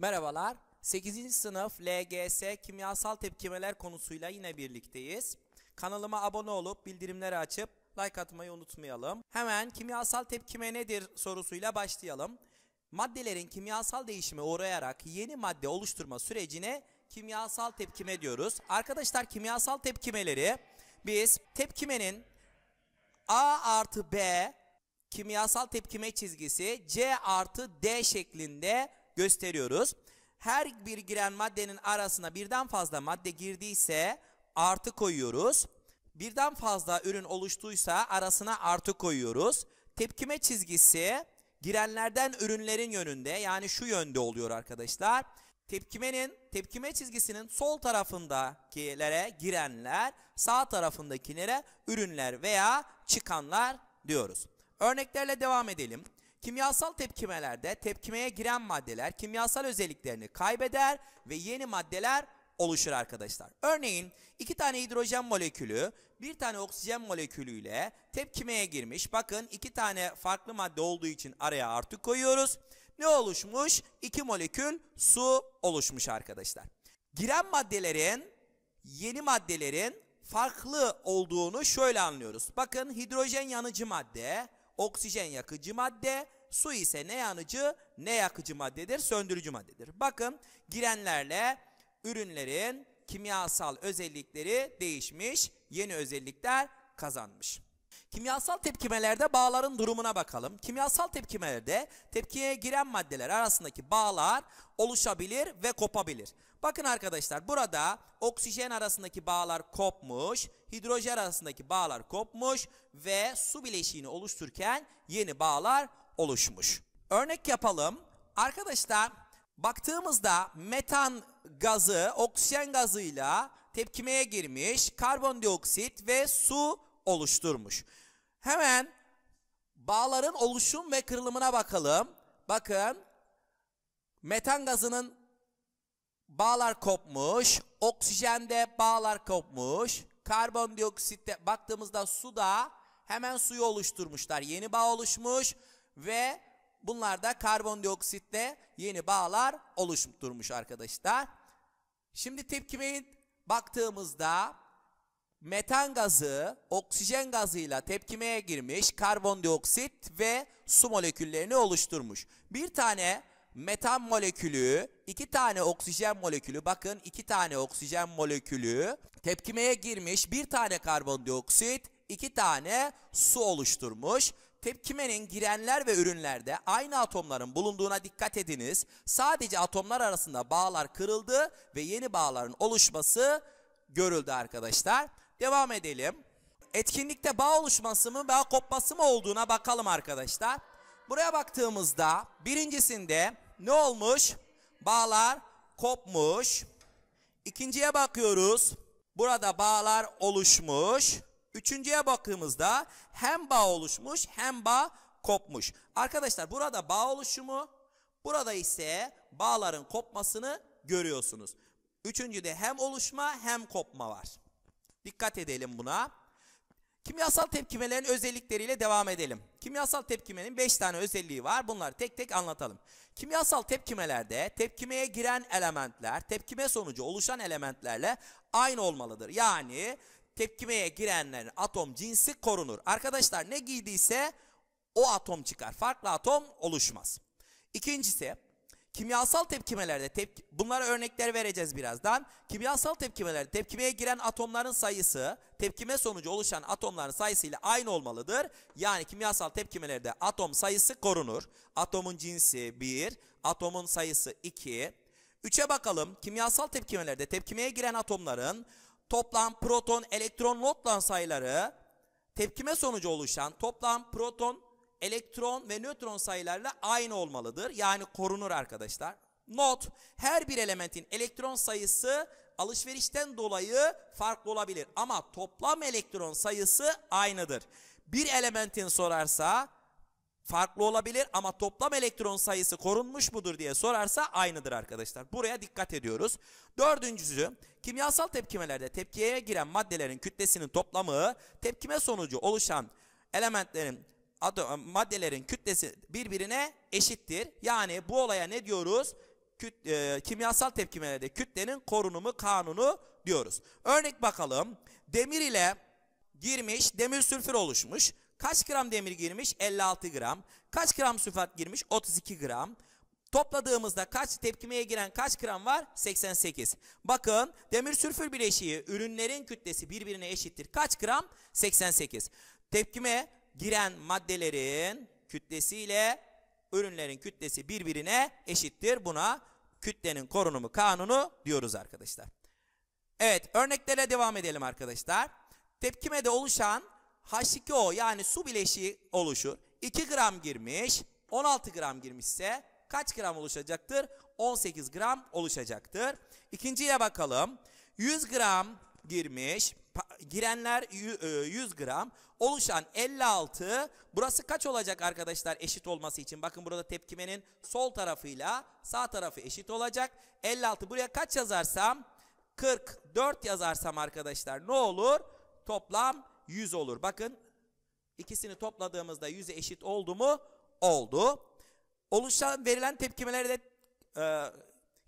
Merhabalar. 8. sınıf LGS kimyasal tepkimeler konusuyla yine birlikteyiz. Kanalıma abone olup bildirimleri açıp like atmayı unutmayalım. Hemen kimyasal tepkime nedir sorusuyla başlayalım. Maddelerin kimyasal değişime uğrayarak yeni madde oluşturma sürecine kimyasal tepkime diyoruz. Arkadaşlar kimyasal tepkimeleri biz tepkimenin A artı B kimyasal tepkime çizgisi C artı D şeklinde gösteriyoruz. Her bir giren maddenin arasına birden fazla madde girdiyse artı koyuyoruz. Birden fazla ürün oluştuysa arasına artı koyuyoruz. Tepkime çizgisi girenlerden ürünlerin yönünde yani şu yönde oluyor arkadaşlar. Tepkimenin, tepkime çizgisinin sol tarafındakilere girenler, sağ tarafındakilere ürünler veya çıkanlar diyoruz. Örneklerle devam edelim. Kimyasal tepkimelerde tepkimeye giren maddeler kimyasal özelliklerini kaybeder ve yeni maddeler oluşur arkadaşlar. Örneğin iki tane hidrojen molekülü bir tane oksijen molekülüyle tepkimeye girmiş. Bakın iki tane farklı madde olduğu için araya artı koyuyoruz. Ne oluşmuş? İki molekül su oluşmuş arkadaşlar. Giren maddelerin yeni maddelerin farklı olduğunu şöyle anlıyoruz. Bakın hidrojen yanıcı madde, oksijen yakıcı madde, su ise ne yanıcı ne yakıcı maddedir? Söndürücü maddedir. Bakın girenlerle ürünlerin kimyasal özellikleri değişmiş, yeni özellikler kazanmış. Kimyasal tepkimelerde bağların durumuna bakalım. Kimyasal tepkimelerde tepkiye giren maddeler arasındaki bağlar oluşabilir ve kopabilir. Bakın arkadaşlar burada oksijen arasındaki bağlar kopmuş, hidrojen arasındaki bağlar kopmuş ve su bileşiğini oluştururken yeni bağlar oluşmuş. Örnek yapalım. Arkadaşlar baktığımızda metan gazı oksijen gazıyla tepkimeye girmiş, karbondioksit ve su oluşturmuş. Hemen bağların oluşum ve kırılımına bakalım. Bakın metan gazının bağlar kopmuş, oksijende bağlar kopmuş, karbondioksitte baktığımızda suda hemen suyu oluşturmuşlar. Yeni bağ oluşmuş ve bunlarda karbondioksitte yeni bağlar oluşturmuş arkadaşlar. Şimdi tepkimeyin baktığımızda metan gazı oksijen gazıyla tepkimeye girmiş karbondioksit ve su moleküllerini oluşturmuş. Bir tane metan molekülü, iki tane oksijen molekülü, bakın iki tane oksijen molekülü tepkimeye girmiş. Bir tane karbondioksit, iki tane su oluşturmuş. Tepkimenin girenler ve ürünlerde aynı atomların bulunduğuna dikkat ediniz. Sadece atomlar arasında bağlar kırıldı ve yeni bağların oluşması görüldü arkadaşlar. Devam edelim. Etkinlikte bağ oluşması mı, bağ kopması mı olduğuna bakalım arkadaşlar. Buraya baktığımızda birincisinde ne olmuş? Bağlar kopmuş. İkinciye bakıyoruz. Burada bağlar oluşmuş. Üçüncüye baktığımızda hem bağ oluşmuş hem bağ kopmuş. Arkadaşlar burada bağ oluşumu, burada ise bağların kopmasını görüyorsunuz. Üçüncüde hem oluşma hem kopma var. Dikkat edelim buna. Kimyasal tepkimelerin özellikleriyle devam edelim. Kimyasal tepkimenin 5 tane özelliği var. Bunları tek tek anlatalım. Kimyasal tepkimelerde tepkimeye giren elementler, tepkime sonucu oluşan elementlerle aynı olmalıdır. Yani tepkimeye girenlerin atom cinsi korunur. Arkadaşlar ne giydiyse o atom çıkar. Farklı atom oluşmaz. İkincisi Kimyasal tepkimelerde tepki, bunlara örnekler vereceğiz birazdan. Kimyasal tepkimelerde tepkimeye giren atomların sayısı tepkime sonucu oluşan atomların sayısı ile aynı olmalıdır. Yani kimyasal tepkimelerde atom sayısı korunur. Atomun cinsi 1, atomun sayısı 2. 3'e bakalım. Kimyasal tepkimelerde tepkimeye giren atomların toplam proton, elektron, notlan sayıları tepkime sonucu oluşan toplam proton, elektron ve nötron sayılarıyla aynı olmalıdır. Yani korunur arkadaşlar. Not, her bir elementin elektron sayısı alışverişten dolayı farklı olabilir. Ama toplam elektron sayısı aynıdır. Bir elementin sorarsa farklı olabilir ama toplam elektron sayısı korunmuş mudur diye sorarsa aynıdır arkadaşlar. Buraya dikkat ediyoruz. Dördüncüsü kimyasal tepkimelerde tepkiye giren maddelerin kütlesinin toplamı tepkime sonucu oluşan elementlerin adı, maddelerin kütlesi birbirine eşittir. Yani bu olaya ne diyoruz? Küt, e, kimyasal tepkimelerde kütlenin korunumu kanunu diyoruz. Örnek bakalım. Demir ile girmiş, demir sülfür oluşmuş. Kaç gram demir girmiş? 56 gram. Kaç gram sülfat girmiş? 32 gram. Topladığımızda kaç tepkimeye giren kaç gram var? 88. Bakın demir sülfür bileşiği ürünlerin kütlesi birbirine eşittir. Kaç gram? 88. Tepkime giren maddelerin kütlesiyle ürünlerin kütlesi birbirine eşittir. Buna kütlenin korunumu kanunu diyoruz arkadaşlar. Evet örneklere devam edelim arkadaşlar. Tepkimede oluşan H2O yani su bileşiği oluşur. 2 gram girmiş 16 gram girmişse kaç gram oluşacaktır? 18 gram oluşacaktır. İkinciye bakalım. 100 gram girmiş girenler 100 e, gram, oluşan 56. Burası kaç olacak arkadaşlar eşit olması için? Bakın burada tepkimenin sol tarafıyla sağ tarafı eşit olacak. 56 buraya kaç yazarsam? 44 yazarsam arkadaşlar ne olur? Toplam 100 olur. Bakın ikisini topladığımızda 100'e eşit oldu mu? Oldu. Oluşan verilen tepkimelerde e,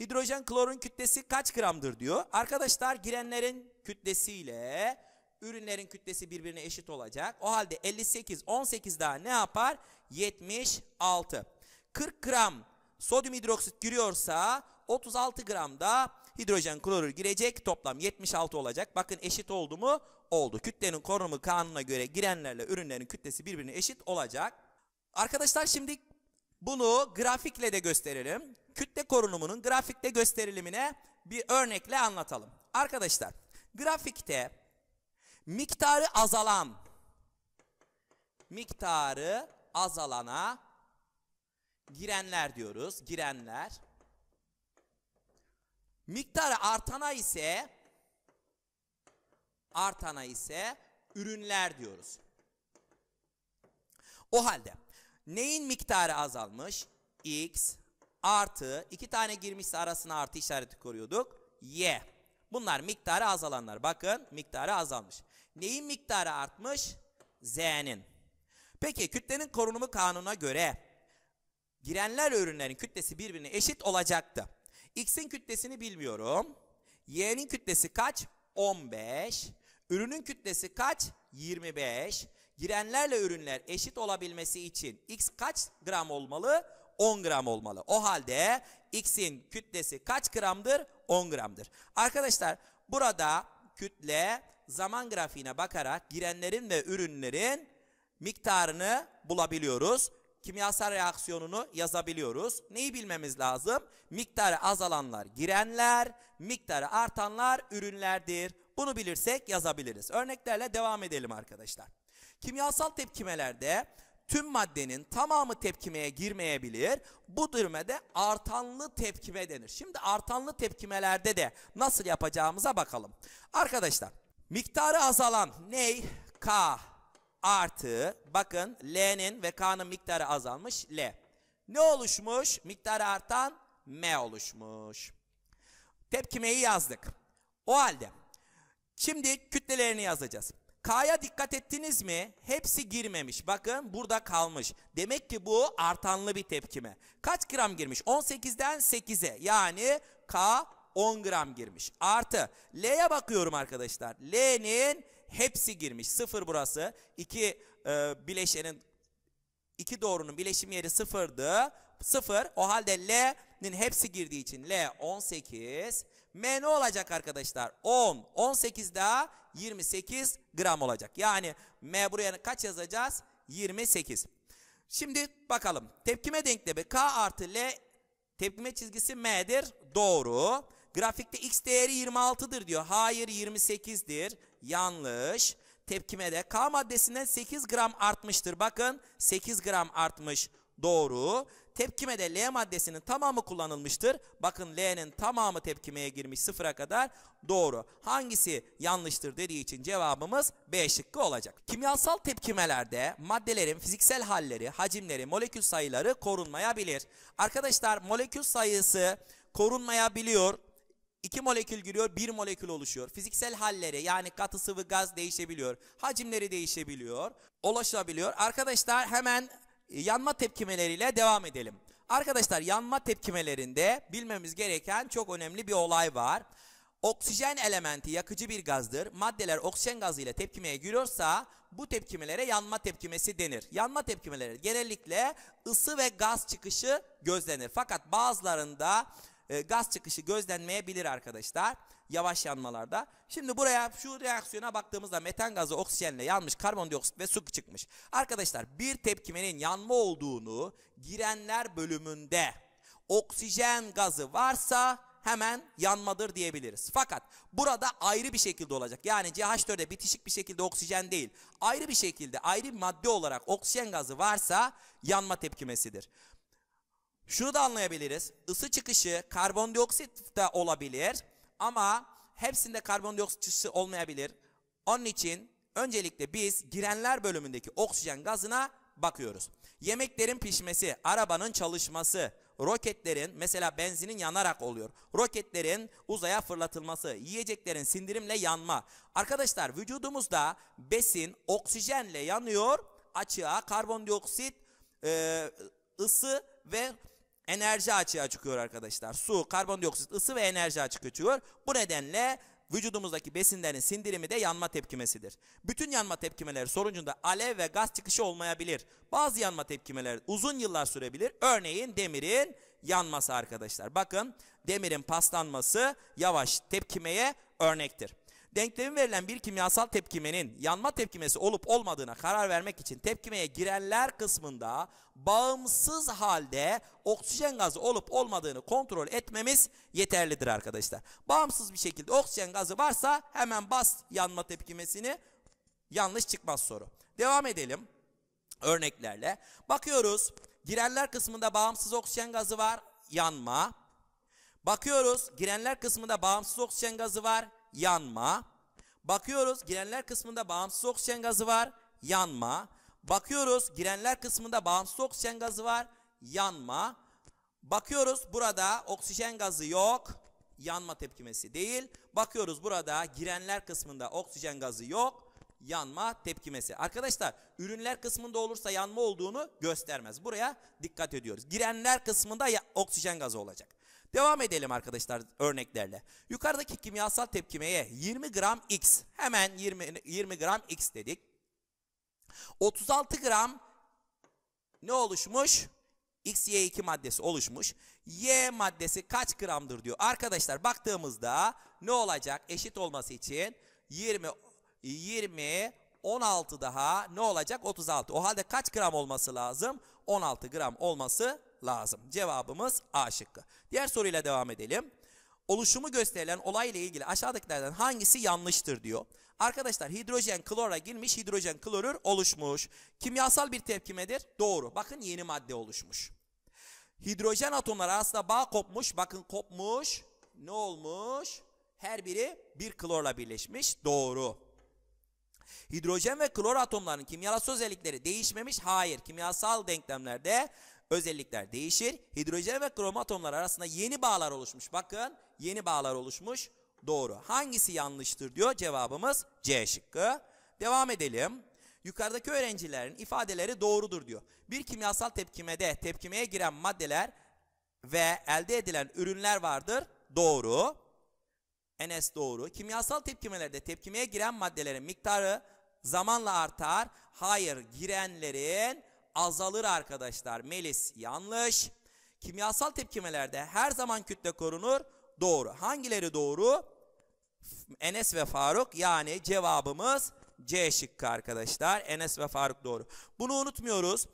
hidrojen klorun kütlesi kaç gramdır diyor. Arkadaşlar girenlerin kütlesiyle ürünlerin kütlesi birbirine eşit olacak. O halde 58, 18 daha ne yapar? 76. 40 gram sodyum hidroksit giriyorsa 36 gram da hidrojen klorür girecek. Toplam 76 olacak. Bakın eşit oldu mu? Oldu. Kütlenin korunumu kanununa göre girenlerle ürünlerin kütlesi birbirine eşit olacak. Arkadaşlar şimdi bunu grafikle de gösterelim. Kütle korunumunun grafikte gösterilimine bir örnekle anlatalım. Arkadaşlar grafikte miktarı azalan miktarı azalana girenler diyoruz. Girenler. Miktarı artana ise artana ise ürünler diyoruz. O halde neyin miktarı azalmış? X artı iki tane girmişse arasına artı işareti koruyorduk. Y. Bunlar miktarı azalanlar. Bakın miktarı azalmış. Neyin miktarı artmış? Z'nin. Peki kütlenin korunumu kanununa göre girenler ürünlerin kütlesi birbirine eşit olacaktı. X'in kütlesini bilmiyorum. Y'nin kütlesi kaç? 15. Ürünün kütlesi kaç? 25. Girenlerle ürünler eşit olabilmesi için X kaç gram olmalı? 10 gram olmalı. O halde X'in kütlesi kaç gramdır? 10 gramdır. Arkadaşlar burada kütle zaman grafiğine bakarak girenlerin ve ürünlerin miktarını bulabiliyoruz. Kimyasal reaksiyonunu yazabiliyoruz. Neyi bilmemiz lazım? Miktarı azalanlar girenler, miktarı artanlar ürünlerdir. Bunu bilirsek yazabiliriz. Örneklerle devam edelim arkadaşlar. Kimyasal tepkimelerde tüm maddenin tamamı tepkimeye girmeyebilir. Bu durumda artanlı tepkime denir. Şimdi artanlı tepkimelerde de nasıl yapacağımıza bakalım. Arkadaşlar Miktarı azalan ney? K artı bakın L'nin ve K'nın miktarı azalmış L. Ne oluşmuş? Miktarı artan M oluşmuş. Tepkimeyi yazdık. O halde şimdi kütlelerini yazacağız. K'ya dikkat ettiniz mi? Hepsi girmemiş. Bakın burada kalmış. Demek ki bu artanlı bir tepkime. Kaç gram girmiş? 18'den 8'e. Yani K 10 gram girmiş. Artı L'ye bakıyorum arkadaşlar. L'nin hepsi girmiş. 0 burası. 2 e, bileşenin 2 doğrunun bileşim yeri 0'dı. 0. O halde L'nin hepsi girdiği için L 18. M ne olacak arkadaşlar? 10. 18 daha 28 gram olacak. Yani M buraya kaç yazacağız? 28. Şimdi bakalım. Tepkime denklemi K artı L tepkime çizgisi M'dir. Doğru. Grafikte x değeri 26'dır diyor. Hayır 28'dir. Yanlış. Tepkime de K maddesinden 8 gram artmıştır. Bakın 8 gram artmış. Doğru. Tepkime de L maddesinin tamamı kullanılmıştır. Bakın L'nin tamamı tepkimeye girmiş sıfıra kadar. Doğru. Hangisi yanlıştır dediği için cevabımız B şıkkı olacak. Kimyasal tepkimelerde maddelerin fiziksel halleri, hacimleri, molekül sayıları korunmayabilir. Arkadaşlar molekül sayısı korunmayabiliyor. 2 molekül giriyor, 1 molekül oluşuyor. Fiziksel halleri yani katı sıvı gaz değişebiliyor. Hacimleri değişebiliyor, ulaşabiliyor. Arkadaşlar hemen e, yanma tepkimeleriyle devam edelim. Arkadaşlar yanma tepkimelerinde bilmemiz gereken çok önemli bir olay var. Oksijen elementi yakıcı bir gazdır. Maddeler oksijen gazı ile tepkimeye giriyorsa bu tepkimelere yanma tepkimesi denir. Yanma tepkimeleri genellikle ısı ve gaz çıkışı gözlenir. Fakat bazılarında e, gaz çıkışı gözlenmeyebilir arkadaşlar yavaş yanmalarda. Şimdi buraya şu reaksiyona baktığımızda metan gazı oksijenle yanmış karbondioksit ve su çıkmış. Arkadaşlar bir tepkimenin yanma olduğunu girenler bölümünde oksijen gazı varsa hemen yanmadır diyebiliriz. Fakat burada ayrı bir şekilde olacak. Yani ch 4de bitişik bir şekilde oksijen değil. Ayrı bir şekilde ayrı bir madde olarak oksijen gazı varsa yanma tepkimesidir. Şunu da anlayabiliriz. Isı çıkışı karbondioksit de olabilir ama hepsinde karbondioksit çıkışı olmayabilir. Onun için öncelikle biz girenler bölümündeki oksijen gazına bakıyoruz. Yemeklerin pişmesi, arabanın çalışması, roketlerin mesela benzinin yanarak oluyor. Roketlerin uzaya fırlatılması, yiyeceklerin sindirimle yanma. Arkadaşlar vücudumuzda besin oksijenle yanıyor, açığa karbondioksit, e, ısı ve enerji açığa çıkıyor arkadaşlar. Su, karbondioksit, ısı ve enerji açığa çıkıyor. Bu nedenle vücudumuzdaki besinlerin sindirimi de yanma tepkimesidir. Bütün yanma tepkimeleri sonucunda alev ve gaz çıkışı olmayabilir. Bazı yanma tepkimeleri uzun yıllar sürebilir. Örneğin demirin yanması arkadaşlar. Bakın demirin paslanması yavaş tepkimeye örnektir. Denklemin verilen bir kimyasal tepkimenin yanma tepkimesi olup olmadığına karar vermek için tepkimeye girenler kısmında bağımsız halde oksijen gazı olup olmadığını kontrol etmemiz yeterlidir arkadaşlar. Bağımsız bir şekilde oksijen gazı varsa hemen bas yanma tepkimesini yanlış çıkmaz soru. Devam edelim örneklerle. Bakıyoruz girenler kısmında bağımsız oksijen gazı var yanma. Bakıyoruz girenler kısmında bağımsız oksijen gazı var yanma. Bakıyoruz girenler kısmında bağımsız oksijen gazı var, yanma. Bakıyoruz girenler kısmında bağımsız oksijen gazı var, yanma. Bakıyoruz burada oksijen gazı yok, yanma tepkimesi değil. Bakıyoruz burada girenler kısmında oksijen gazı yok, yanma tepkimesi. Arkadaşlar ürünler kısmında olursa yanma olduğunu göstermez. Buraya dikkat ediyoruz. Girenler kısmında oksijen gazı olacak. Devam edelim arkadaşlar örneklerle. Yukarıdaki kimyasal tepkimeye 20 gram X, hemen 20, 20 gram X dedik. 36 gram ne oluşmuş? X y 2 maddesi oluşmuş. Y maddesi kaç gramdır diyor. Arkadaşlar baktığımızda ne olacak? Eşit olması için 20 20 16 daha ne olacak? 36. O halde kaç gram olması lazım? 16 gram olması lazım. Cevabımız A şıkkı. Diğer soruyla devam edelim. Oluşumu gösterilen olayla ilgili aşağıdakilerden hangisi yanlıştır diyor. Arkadaşlar hidrojen klora girmiş, hidrojen klorür oluşmuş. Kimyasal bir tepkimedir. Doğru. Bakın yeni madde oluşmuş. Hidrojen atomları arasında bağ kopmuş. Bakın kopmuş. Ne olmuş? Her biri bir klorla birleşmiş. Doğru. Hidrojen ve klor atomlarının kimyasal özellikleri değişmemiş. Hayır. Kimyasal denklemlerde özellikler değişir. Hidrojen ve krom atomlar arasında yeni bağlar oluşmuş. Bakın yeni bağlar oluşmuş. Doğru. Hangisi yanlıştır diyor cevabımız C şıkkı. Devam edelim. Yukarıdaki öğrencilerin ifadeleri doğrudur diyor. Bir kimyasal tepkimede tepkimeye giren maddeler ve elde edilen ürünler vardır. Doğru. Enes doğru. Kimyasal tepkimelerde tepkimeye giren maddelerin miktarı zamanla artar. Hayır girenlerin azalır arkadaşlar. Melis yanlış. Kimyasal tepkimelerde her zaman kütle korunur. Doğru. Hangileri doğru? Enes ve Faruk yani cevabımız C şıkkı arkadaşlar. Enes ve Faruk doğru. Bunu unutmuyoruz.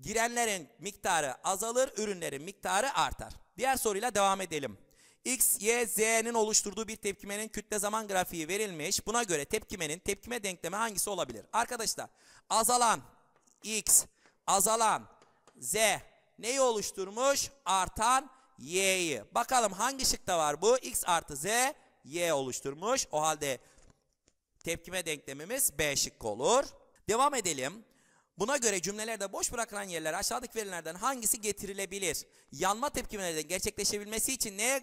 Girenlerin miktarı azalır, ürünlerin miktarı artar. Diğer soruyla devam edelim. X, Y, Z'nin oluşturduğu bir tepkimenin kütle zaman grafiği verilmiş. Buna göre tepkimenin tepkime denklemi hangisi olabilir? Arkadaşlar azalan X azalan Z neyi oluşturmuş? Artan Y'yi. Bakalım hangi şıkta var bu? X artı Z Y oluşturmuş. O halde tepkime denklemimiz B şıkkı olur. Devam edelim. Buna göre cümlelerde boş bırakılan yerler aşağıdaki verilerden hangisi getirilebilir? Yanma tepkimelerinin gerçekleşebilmesi için neye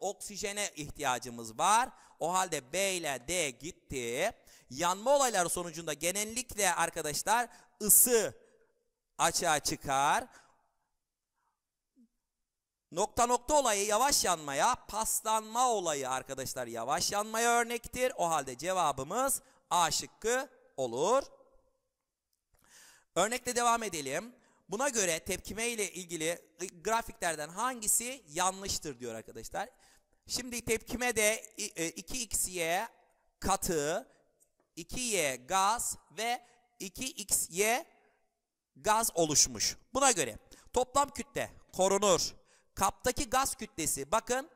oksijene ihtiyacımız var? O halde B ile D gitti. Yanma olayları sonucunda genellikle arkadaşlar ısı, açığa çıkar. Nokta nokta olayı yavaş yanmaya, paslanma olayı arkadaşlar yavaş yanmaya örnektir. O halde cevabımız A şıkkı olur. Örnekle devam edelim. Buna göre tepkime ile ilgili grafiklerden hangisi yanlıştır diyor arkadaşlar. Şimdi tepkime de 2xy e, katı, 2y gaz ve 2xy gaz oluşmuş. Buna göre toplam kütle korunur. Kaptaki gaz kütlesi bakın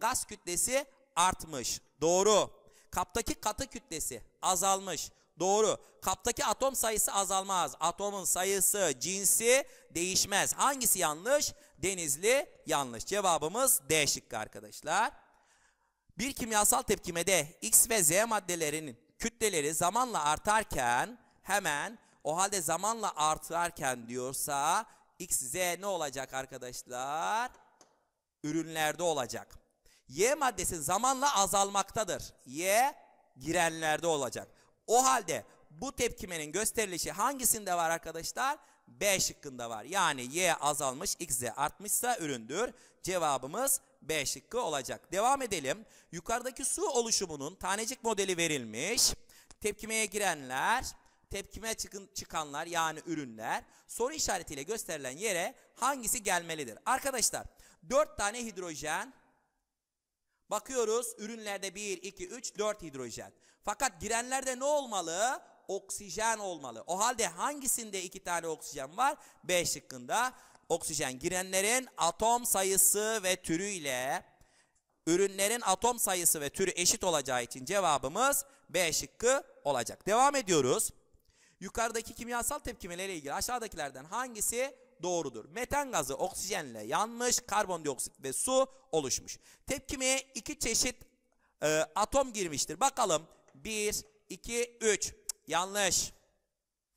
gaz kütlesi artmış. Doğru. Kaptaki katı kütlesi azalmış. Doğru. Kaptaki atom sayısı azalmaz. Atomun sayısı, cinsi değişmez. Hangisi yanlış? Denizli yanlış. Cevabımız D şıkkı arkadaşlar. Bir kimyasal tepkimede X ve Z maddelerinin kütleleri zamanla artarken hemen o halde zamanla artarken diyorsa x, z ne olacak arkadaşlar? Ürünlerde olacak. Y maddesi zamanla azalmaktadır. Y girenlerde olacak. O halde bu tepkimenin gösterilişi hangisinde var arkadaşlar? B şıkkında var. Yani Y azalmış, X artmışsa üründür. Cevabımız B şıkkı olacak. Devam edelim. Yukarıdaki su oluşumunun tanecik modeli verilmiş. Tepkimeye girenler tepkime çıkın, çıkanlar yani ürünler soru işaretiyle gösterilen yere hangisi gelmelidir? Arkadaşlar 4 tane hidrojen bakıyoruz ürünlerde 1, 2, 3, 4 hidrojen. Fakat girenlerde ne olmalı? Oksijen olmalı. O halde hangisinde 2 tane oksijen var? B şıkkında oksijen girenlerin atom sayısı ve türüyle ürünlerin atom sayısı ve türü eşit olacağı için cevabımız B şıkkı olacak. Devam ediyoruz. Yukarıdaki kimyasal tepkimeleriyle ilgili aşağıdakilerden hangisi doğrudur? Metan gazı oksijenle yanmış, karbondioksit ve su oluşmuş. Tepkimeye iki çeşit e, atom girmiştir. Bakalım 1, 2, 3 yanlış.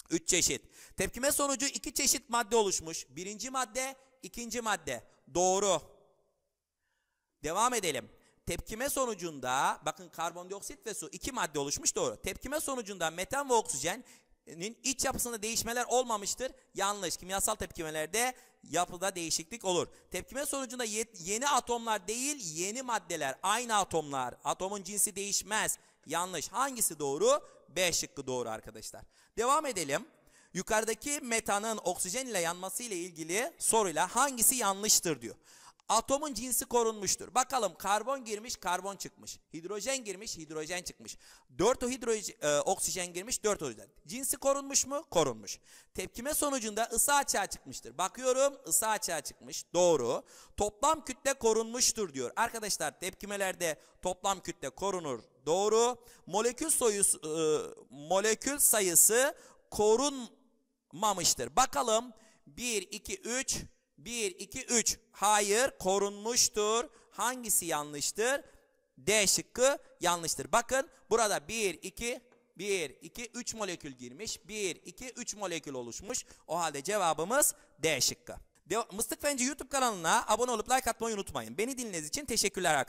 3 çeşit. Tepkime sonucu iki çeşit madde oluşmuş. Birinci madde, ikinci madde. Doğru. Devam edelim. Tepkime sonucunda bakın karbondioksit ve su iki madde oluşmuş doğru. Tepkime sonucunda metan ve oksijen iç yapısında değişmeler olmamıştır. Yanlış. Kimyasal tepkimelerde yapıda değişiklik olur. Tepkime sonucunda yeni atomlar değil yeni maddeler. Aynı atomlar. Atomun cinsi değişmez. Yanlış. Hangisi doğru? B şıkkı doğru arkadaşlar. Devam edelim. Yukarıdaki metanın oksijen ile yanması ile ilgili soruyla hangisi yanlıştır diyor. Atomun cinsi korunmuştur. Bakalım karbon girmiş, karbon çıkmış. Hidrojen girmiş, hidrojen çıkmış. 4 hidrojen, e, oksijen girmiş, 4 oksijen. Cinsi korunmuş mu? Korunmuş. Tepkime sonucunda ısı açığa çıkmıştır. Bakıyorum ısı açığa çıkmış. Doğru. Toplam kütle korunmuştur diyor. Arkadaşlar tepkimelerde toplam kütle korunur. Doğru. Molekül soyusu, e, molekül sayısı korunmamıştır. Bakalım 1, 2, 3, 1, 2, 3. Hayır korunmuştur. Hangisi yanlıştır? D şıkkı yanlıştır. Bakın burada 1, 2, 1, 2, 3 molekül girmiş. 1, 2, 3 molekül oluşmuş. O halde cevabımız D şıkkı. De Mıstık Fenci YouTube kanalına abone olup like atmayı unutmayın. Beni dinlediğiniz için teşekkürler arkadaşlar.